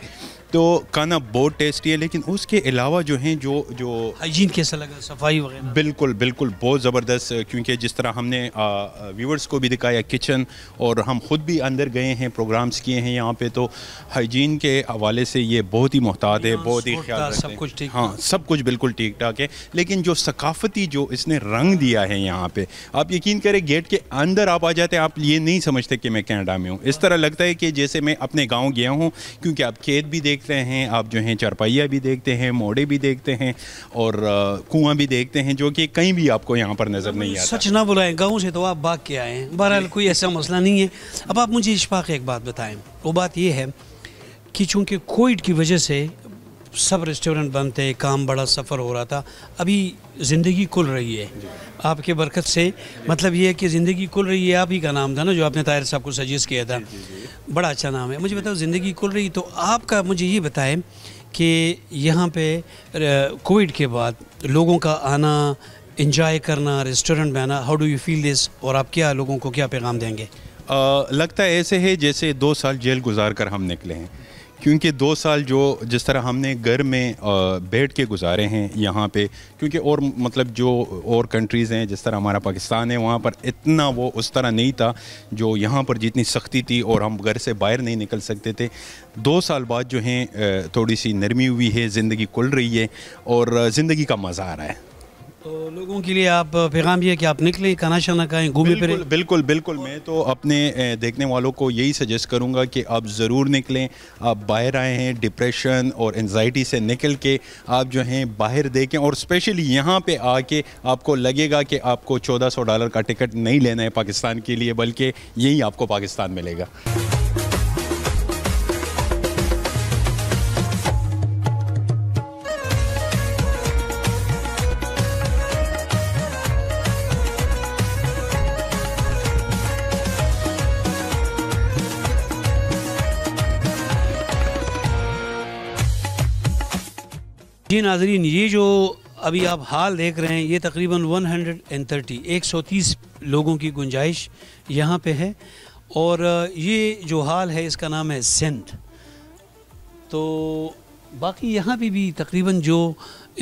तो खाना बहुत टेस्टी है लेकिन उसके अलावा जो हैं जो जो हाइजीन कैसा लगा सफाई वगैरह बिल्कुल बिल्कुल बहुत ज़बरदस्त क्योंकि जिस तरह हमने व्यूवर्स को भी दिखाया किचन और हम खुद भी अंदर गए हैं प्रोग्राम्स किए हैं यहाँ पे तो हाइजीन के हवाले से ये बहुत ही मोहताद है हाँ, बहुत ही ख्याल सब कुछ ठीक हाँ सब कुछ बिल्कुल ठीक ठाक है लेकिन जो सकाफती जो इसने रंग दिया है यहाँ पर आप यकीन करें गेट के अंदर आप आ जाते हैं आप ये नहीं समझते कि मैं कैनेडा में हूँ इस तरह लगता है कि जैसे मैं अपने गाँव गया हूँ क्योंकि आप खेत भी देख देखते हैं आप जो हैं चारपाइया भी देखते हैं मोड़े भी देखते हैं और कुआं भी देखते हैं जो कि कहीं भी आपको यहाँ पर नज़र नहीं आता सच ना बुलाएं गाँव से तो आप भाग के आए हैं बहरहाल कोई ऐसा मसला नहीं है अब आप मुझे इशफाक एक बात बताएं वो बात यह है कि चूँकि कोविड की वजह से सब रेस्टोरेंट बंद थे काम बड़ा सफ़र हो रहा था अभी ज़िंदगी खुल रही है आपके बरकत से मतलब ये है कि ज़िंदगी खुल रही है आप ही का नाम था ना जो आपने ताहिर साहब को सजेस्ट किया था बड़ा अच्छा नाम है मुझे बताओ ज़िंदगी खुल रही तो आपका मुझे ये बताएं कि यहाँ पे कोविड के बाद लोगों का आना इंजॉय करना रेस्टोरेंट में आना how do you feel this और आप क्या लोगों को क्या पैगाम देंगे आ, लगता है ऐसे है जैसे दो साल जेल गुजार कर हम निकले हैं क्योंकि दो साल जो जिस तरह हमने घर में बैठ के गुजारे हैं यहाँ पे क्योंकि और मतलब जो और कंट्रीज़ हैं जिस तरह हमारा पाकिस्तान है वहाँ पर इतना वो उस तरह नहीं था जो यहाँ पर जितनी सख्ती थी और हम घर से बाहर नहीं निकल सकते थे दो साल बाद जो हैं थोड़ी सी नरमी हुई है ज़िंदगी खुल रही है और ज़िंदगी का मज़ा आ रहा है तो लोगों के लिए आप पैगाम ये कि आप निकलें खाना शाना खाएं घूमें फिर बिल्कुल, बिल्कुल बिल्कुल मैं तो अपने देखने वालों को यही सजेस्ट करूंगा कि आप ज़रूर निकलें आप बाहर आए हैं डिप्रेशन और एनजाइटी से निकल के आप जो हैं बाहर देखें और स्पेशली यहाँ पे आके आपको लगेगा कि आपको 1400 डॉलर का टिकट नहीं लेना है पाकिस्तान के लिए बल्कि यही आपको पाकिस्तान मिलेगा जी नाजरीन ये जो अभी आप हाल देख रहे हैं ये तकरीबन 130 130 लोगों की गुंजाइश यहाँ पे है और ये जो हाल है इसका नाम है सिंध तो बाकी यहाँ पे भी तकरीबन जो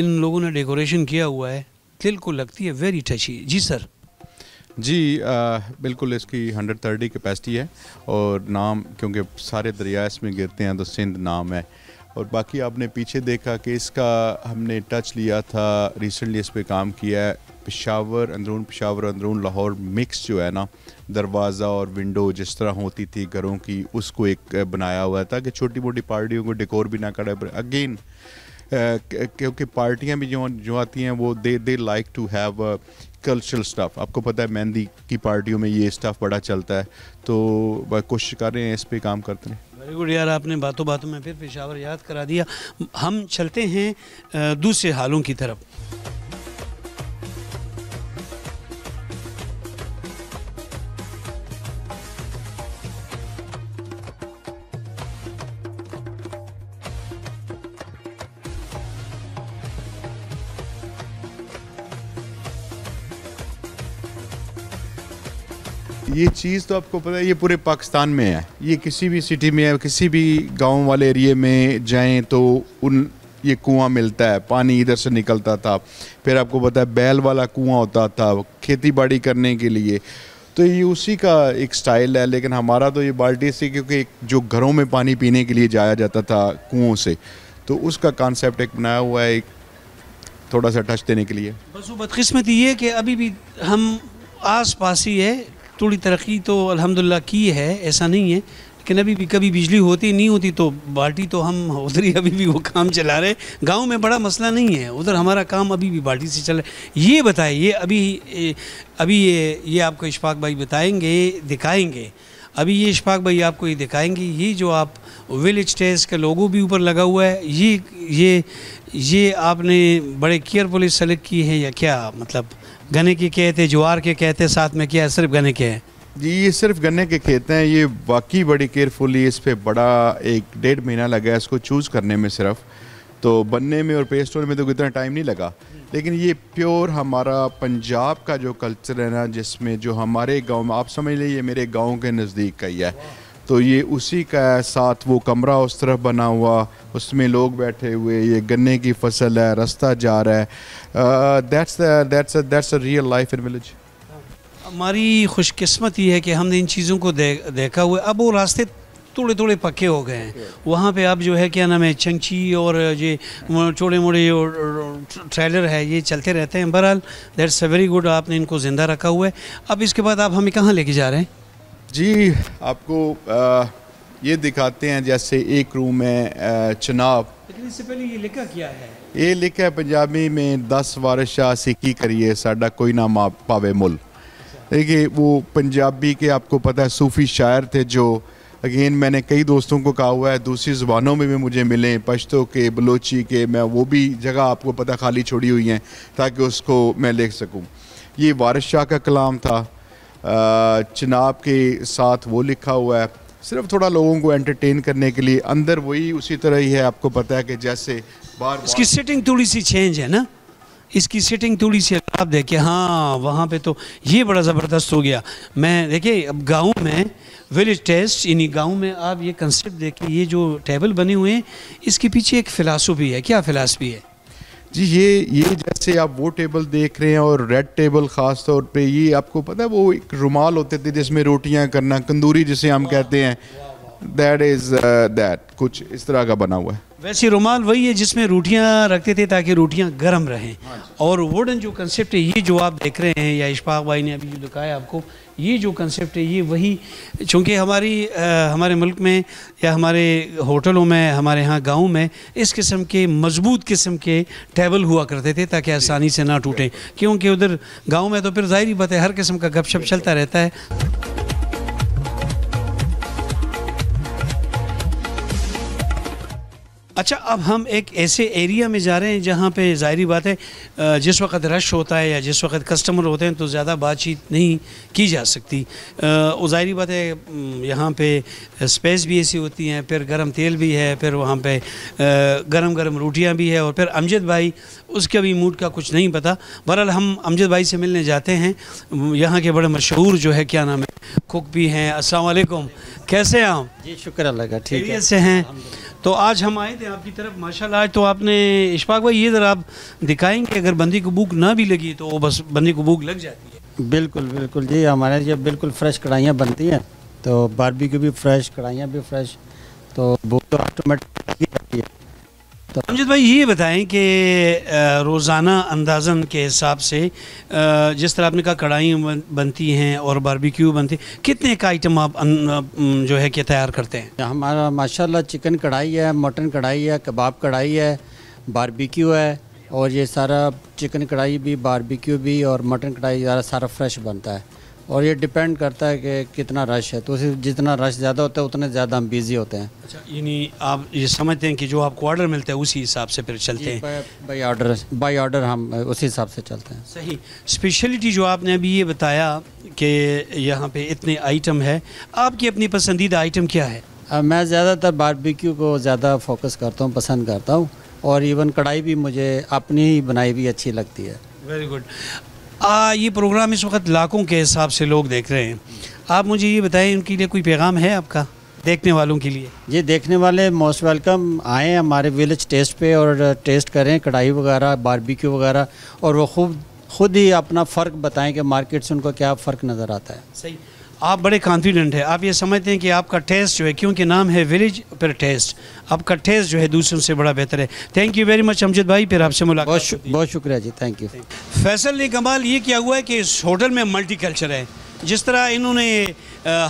इन लोगों ने डेकोरेशन किया हुआ है दिल को लगती है वेरी टची जी सर जी आ, बिल्कुल इसकी हंड्रेड थर्टी कैपेसिटी है और नाम क्योंकि सारे दरिया इसमें गिरते हैं तो सिंध नाम है और बाकी आपने पीछे देखा कि इसका हमने टच लिया था रिसेंटली इस पर काम किया है पेशावर अंदरून पेशावर अंदरून लाहौर मिक्स जो है ना दरवाज़ा और विंडो जिस तरह होती थी घरों की उसको एक बनाया हुआ था कि छोटी मोटी पार्टियों को डेकोर भी ना करे अगेन क्योंकि पार्टियां भी जो जो आती हैं वो they they like to have cultural stuff आपको पता है मेहंदी की पार्टियों में ये स्टफ़ बड़ा चलता है तो कोशिश कर रहे हैं इस पर काम करते हैं वेरी गुड यार आपने बातों बातों में फिर पेशावर याद करा दिया हम चलते हैं दूसरे हालों की तरफ ये चीज़ तो आपको पता है ये पूरे पाकिस्तान में है ये किसी भी सिटी में है किसी भी गांव वाले एरिए में जाएं तो उन ये कुआं मिलता है पानी इधर से निकलता था फिर आपको पता है बैल वाला कुआं होता था खेती बाड़ी करने के लिए तो ये उसी का एक स्टाइल है लेकिन हमारा तो ये बाल्टी से क्योंकि जो घरों में पानी पीने के लिए जाया जाता था कुओं से तो उसका कॉन्सेप्ट एक बनाया हुआ है एक थोड़ा सा टच देने के लिए बस बदकस्मत ये कि अभी भी हम आस पास ही है थोड़ी तरक्की तो अल्हम्दुलिल्लाह की है ऐसा नहीं है लेकिन अभी भी कभी बिजली होती नहीं होती तो बाल्टी तो हम उधर ही अभी भी वो काम चला रहे गांव में बड़ा मसला नहीं है उधर हमारा काम अभी भी बाल्टी से चल रहा है ये बताए ये अभी अभी ये ये आपको इशफाक भाई बताएँगे दिखाएँगे अभी ये इशफाक भाई आपको ये दिखाएंगे ये जो आप विलेज टेस का लोगो भी ऊपर लगा हुआ है ये ये ये आपने बड़े केयरफुली सेलेक्ट की है या क्या मतलब गन्ने की खेत है ज्वार के खेत है साथ में क्या है सिर्फ गन्ने के हैं जी ये सिर्फ गन्ने के खेत हैं ये बाकी बड़ी केयरफुली इस पर बड़ा एक डेढ़ महीना लगा है इसको चूज़ करने में सिर्फ तो बनने में और पेस्ट होने में तो इतना टाइम नहीं लगा लेकिन ये प्योर हमारा पंजाब का जो कल्चर है ना जिसमें जो हमारे गांव में आप समझ लीजिए मेरे गांव के नज़दीक का ही है तो ये उसी का है साथ वो कमरा उस तरफ बना हुआ उसमें लोग बैठे हुए ये गन्ने की फसल है रास्ता जा रहा है that's that's a real life in village हमारी खुशकस्मत ये है कि हमने इन चीज़ों को दे, देखा हुआ अब वो रास्ते थोड़े थोड़े पक्के हो गए हैं वहाँ पे अब जो है क्या नाम है चंची और ये छोटे मोटे ट्रैलर है ये चलते रहते हैं बहरहाल अ वेरी गुड आपने इनको ज़िंदा रखा हुआ है अब इसके बाद आप हमें कहाँ लेके जा रहे हैं जी आपको आ, ये दिखाते हैं जैसे एक रूम है चनाब लेकिन इससे पहले ये लिखा क्या है ये लिखा है पंजाबी में दस वारशा सिक्की करिए साडा कोई ना मा पावे मुल अच्छा। देखिए वो पंजाबी के आपको पता है सूफ़ी शायर थे जो अगेन मैंने कई दोस्तों को कहा हुआ है दूसरी ज़ुबानों में भी मुझे मिले पश्तों के बलोची के मैं वो भी जगह आपको पता खाली छोड़ी हुई हैं ताकि उसको मैं लिख सकूँ ये वारिस शाह का कलाम था चनाब के साथ वो लिखा हुआ है सिर्फ थोड़ा लोगों को एंटरटेन करने के लिए अंदर वही उसी तरह ही है आपको पता है कि जैसे बार इसकी सेटिंग थोड़ी सी चेंज है ना इसकी सेटिंग थोड़ी सी आप देखिए हाँ वहाँ पे तो ये बड़ा ज़बरदस्त हो गया मैं देखिए अब गांव में विलेज टेस्ट यानी गांव में आप ये कंसेप्ट देखिए ये जो टेबल बने हुए हैं इसके पीछे एक फ़िलासफ़ी है क्या फ़िलासफ़ी है जी ये ये जैसे आप वो टेबल देख रहे हैं और रेड टेबल ख़ास तौर पे ये आपको पता है वो एक रुमाल होते थे जिसमें रोटियां करना कंदूरी जिसे हम हाँ। कहते हैं दैट इज दैट कुछ इस तरह का बना हुआ है वैसे रुमाल वही है जिसमें रोटियां रखते थे ताकि रोटियां गर्म रहें हाँ और वुडन जो कंसेप्ट है ये जो आप देख रहे हैं या इशफाक भाई ने अभी जो दिखाया आपको ये जो कंसेप्ट है ये वही चूँकि हमारी आ, हमारे मुल्क में या हमारे होटलों में हमारे यहाँ गाँव में इस किस्म के मजबूत किस्म के टेबल हुआ करते थे ताकि आसानी से ना टूटें क्योंकि उधर गाँव में तो फिर ज़ाहिर ही बात है हर किस्म का गपशप चलता रहता है अच्छा अब हम एक ऐसे एरिया में जा रहे हैं जहाँ पे ज़ाहरी बात है जिस वक्त रश होता है या जिस वक्त कस्टमर होते हैं तो ज़्यादा बातचीत नहीं की जा सकती और ज़ाहरी बात है यहाँ पे स्पेस भी ऐसी होती हैं फिर गर्म तेल भी है फिर वहाँ पे गर्म गर्म रोटियाँ भी है और फिर अमजद भाई उसके अभी मूड का कुछ नहीं पता बहरहाल हम अमजद भाई से मिलने जाते हैं यहाँ के बड़े मशहूर जो है क्या नाम है कुक भी हैं असलकुम कैसे हैं आप जी शुक्र अल्लाह का ठीक है से हैं तो आज हम आए थे आपकी तरफ माशाल्लाह आज तो आपने इशफाक भाई ये ज़रा आप दिखाएंगे अगर बंदी को भूख ना भी लगी तो वो बस बंदी को भूख लग जाती है बिल्कुल बिल्कुल जी हमारे ये बिल्कुल फ़्रेश कढ़ाइयाँ बनती हैं तो बारबी की भी फ्रेश कढ़ाइयाँ भी फ्रेश तो भूख तो ऑटोमेटिक कर अमजद भाई ये बताएं कि रोज़ाना अंदाजन के हिसाब से जिस तरह आपने कहा कढ़ाई बनती हैं और बारबेक्यू बनती कितने का आइटम आप अं, अं, जो है कि तैयार करते हैं हमारा माशाल्लाह चिकन कढ़ाई है मटन कढ़ाई है कबाब कढ़ाई है बारबेक्यू है और ये सारा चिकन कढ़ाई भी बारबेक्यू भी और मटन कढ़ाई सारा फ्रेश बनता है और ये डिपेंड करता है कि कितना रश है तो उसी जितना रश ज़्यादा होता है उतने ज़्यादा हम बिज़ी होते हैं अच्छा यानी आप ये समझते हैं कि जो आपको ऑर्डर मिलता है उसी हिसाब से फिर चलते हैं बाई ऑर्डर बाई ऑर्डर हम उसी हिसाब से चलते हैं सही स्पेशलिटी जो आपने अभी ये बताया कि यहाँ पे इतने आइटम है आपकी अपनी पसंदीदा आइटम क्या है आ, मैं ज़्यादातर बारबिक्यू को ज़्यादा फोकस करता हूँ पसंद करता हूँ और इवन कढ़ाई भी मुझे अपनी ही बनाई भी अच्छी लगती है वेरी गुड आ, ये प्रोग्राम इस वक्त लाखों के हिसाब से लोग देख रहे हैं आप मुझे ये बताएं उनके लिए कोई पैगाम है आपका देखने वालों के लिए जी देखने वाले मोस्ट वेलकम आएँ हमारे विलेज टेस्ट पे और टेस्ट करें कढ़ाई वगैरह बारबेक्यू वगैरह और वो खूब खुद ही अपना फ़र्क बताएं कि मार्केट से उनको क्या फ़र्क नज़र आता है सही आप बड़े कॉन्फिडेंट हैं आप ये समझते हैं कि आपका टेस्ट जो है क्योंकि नाम है विलेज पर टेस्ट आपका टेस्ट जो है दूसरों से बड़ा बेहतर है thank you very much Amjad भाई फिर आपसे मुलाकात बहुत शु, बहुत शुक्रिया जी थैंक यू फैसल ने कमाल ये क्या हुआ है कि इस होटल में मल्टी कल्चर है जिस तरह इन्होंने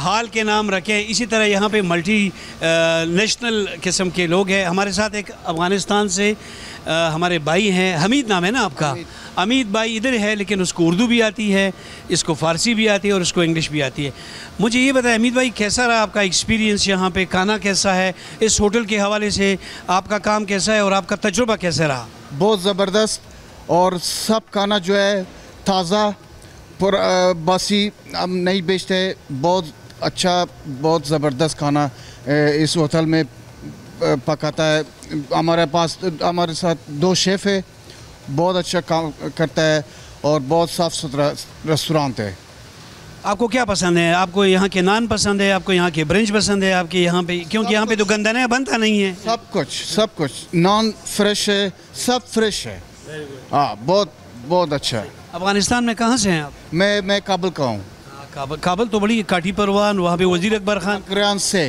हाल के नाम रखे हैं इसी तरह यहाँ पे मल्टी नेशनल किस्म के लोग हैं हमारे साथ एक अफ़गानिस्तान से हमारे भाई हैं हमीद नाम है ना आपका अमित भाई इधर है लेकिन उसको उर्दू भी आती है इसको फ़ारसी भी आती है और उसको इंग्लिश भी आती है मुझे ये बताएं अमित भाई कैसा रहा आपका एक्सपीरियंस यहाँ पे खाना कैसा है इस होटल के हवाले से आपका काम कैसा है और आपका तजुर्बा कैसा रहा बहुत ज़बरदस्त और सब खाना जो है ताज़ा पर बासी हम नहीं बेचते बहुत अच्छा बहुत ज़बरदस्त खाना इस होटल में पकाता है हमारे पास हमारे साथ दो शेफ़ है बहुत अच्छा काम करता है और बहुत साफ़ सुथरा रेस्टोरेंट है आपको क्या पसंद है आपको यहाँ के नान पसंद है आपको यहाँ के ब्रंच पसंद है आपके यहाँ पे क्योंकि यहाँ पे तो गंदा नहीं बनता नहीं है सब कुछ सब कुछ नान फ्रेश है सब फ्रेश है हाँ बहुत बहुत अच्छा है अफगानिस्तान में कहाँ से हैं आप मैं मैं काबुल का हूँ हाँ, काबल काबुल तो बड़ी काठी परवान वहाँ पे वजीर अकबर खान से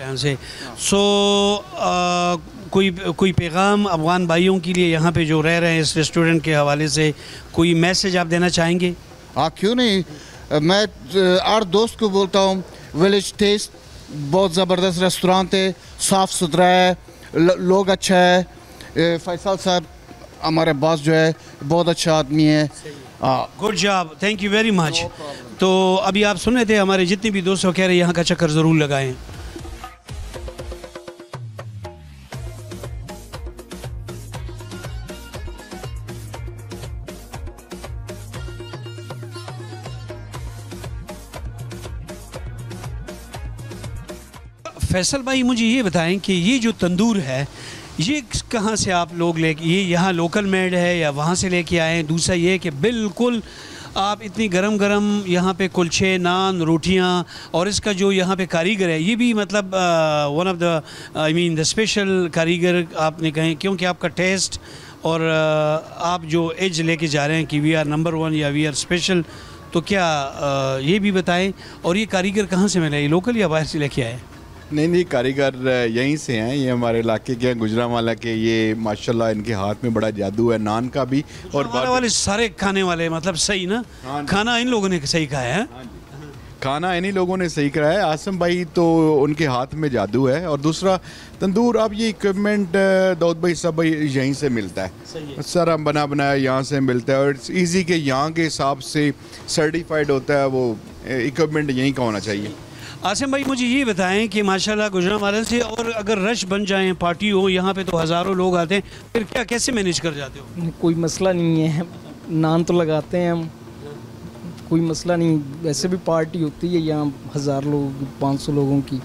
हाँ, से सो हाँ। so, कोई कोई पैगाम अफगान भाइयों के लिए यहाँ पे जो रह रहे हैं इस रेस्टोरेंट के हवाले से कोई मैसेज आप देना चाहेंगे हाँ क्यों नहीं मैं हर दोस्त को बोलता हूँ विलेज टेस्ट बहुत ज़बरदस्त रेस्टोरेंट है साफ़ सुथरा है लोग अच्छा है फैसल साहब हमारे बॉस जो है बहुत अच्छा आदमी है good job thank you very much तो अभी आप सुन रहे थे हमारे जितने भी दोस्त कह रहे हैं यहाँ का चक्कर ज़रूर लगाएं फैसल भाई मुझे ये बताएं कि ये जो तंदूर है ये कहाँ से आप लोग ले ये यहाँ लोकल मेड है या वहाँ से लेके आए दूसरा ये कि बिल्कुल आप इतनी गरम गरम यहाँ पे कुलचे नान रोटियाँ और इसका जो यहाँ पे कारीगर है ये भी मतलब one of the I mean the special कारीगर आपने कहें क्योंकि आपका टेस्ट और uh, आप जो एज लेके जा रहे हैं कि वी आर नंबर वन या वी आर स्पेशल तो क्या uh, ये भी बताएं और ये कारीगर कहाँ से मिले ये लोकल या बाहर से लेके आए नहीं नहीं कारीगर यहीं से हैं ये हमारे इलाके के हैं गुजरा वाला के ये माशाल्लाह इनके हाथ में बड़ा जादू है नान का भी और वाले सारे खाने वाले मतलब सही ना हाँ खाना इन लोगों ने सही खाया है हाँ खाना इन्हीं लोगों ने सही कराया आसम भाई तो उनके हाथ में जादू है और दूसरा तंदूर अब ये इक्विपमेंट दाऊद भाई सब भाई यहीं से मिलता है सर हम बना बनाया यहाँ से मिलता है और इट्स ईजी के यहाँ के हिसाब से सर्टिफाइड होता है वो इक्विपमेंट यहीं का होना चाहिए आसिम भाई मुझे ये बताएं कि माशाल्लाह वाले से और अगर रश बन जाए पार्टी हो यहाँ पे तो हज़ारों लोग आते हैं फिर क्या कैसे मैनेज कर जाते हो कोई मसला नहीं है नान तो लगाते हैं हम कोई मसला नहीं वैसे भी पार्टी होती है यहाँ हज़ार लोग पाँच सौ लोगों की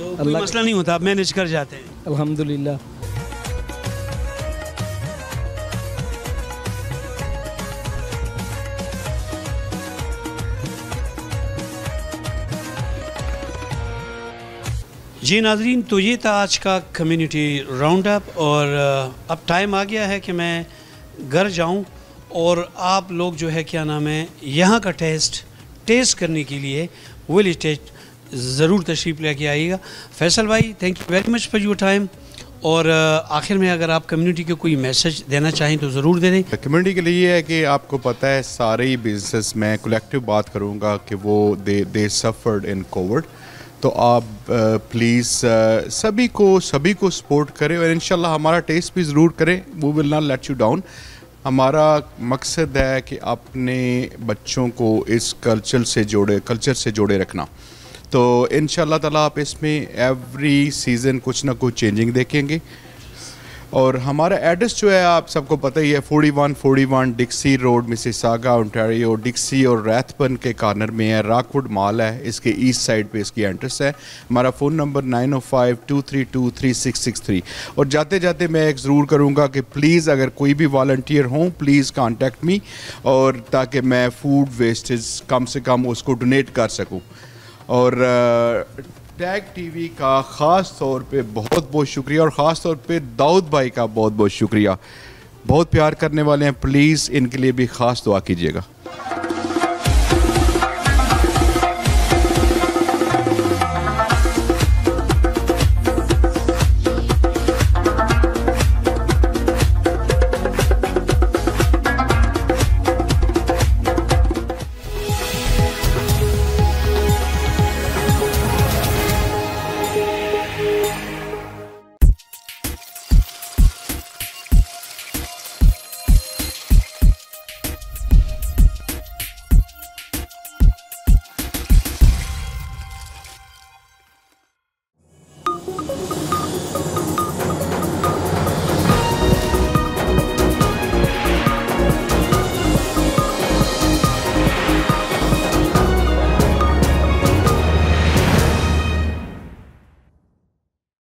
तो मसला नहीं होता आप मैनेज कर जाते हैं अलहमदिल्ला जी नाजरीन तो ये था आज का कम्युनिटी राउंड अप और uh, अब टाइम आ गया है कि मैं घर जाऊं और आप लोग जो है क्या नाम है यहाँ का टेस्ट टेस्ट करने के लिए विल टेस्ट ज़रूर तशरीफ़ लेके आइएगा फैसल भाई thank you very much for your time और uh, आखिर में अगर आप कम्युनिटी को कोई मैसेज देना चाहें तो ज़रूर दे दें कम्युनिटी के लिए ये है कि आपको पता है सारे ही बिजनेस मैं कलेक्टिव बात करूँगा कि वो they they suffered in Covid तो आप प्लीज़ सभी को सभी को सपोर्ट करें और इन हमारा टेस्ट भी ज़रूर करें वो will not let you down हमारा मकसद है कि अपने बच्चों को इस कल्चर से जोड़े कल्चर से जोड़े रखना तो इन ताला आप इसमें एवरी सीज़न कुछ ना कुछ चेंजिंग देखेंगे और हमारा एड्रेस जो है आप सबको पता ही है one forty one Dixie Road Mississauga Ontario Dixie और रैथबन के कॉर्नर में है राकवुड मॉल है इसके ईस्ट साइड पे इसकी एड्रेस है हमारा phone number nine O five two three two three six six three और जाते जाते मैं एक ज़रूर करूँगा कि प्लीज़ अगर कोई भी वॉल्टियर हों प्लीज़ कॉन्टेक्ट मी और ताकि मैं फूड वेस्टेज कम से कम उसको डोनेट कर सकूँ और टैग टीवी का ख़ास तौर पे बहुत बहुत शुक्रिया और ख़ास तौर पे दाऊद भाई का बहुत बहुत शुक्रिया बहुत प्यार करने वाले हैं प्लीज़ इनके लिए भी ख़ास दुआ कीजिएगा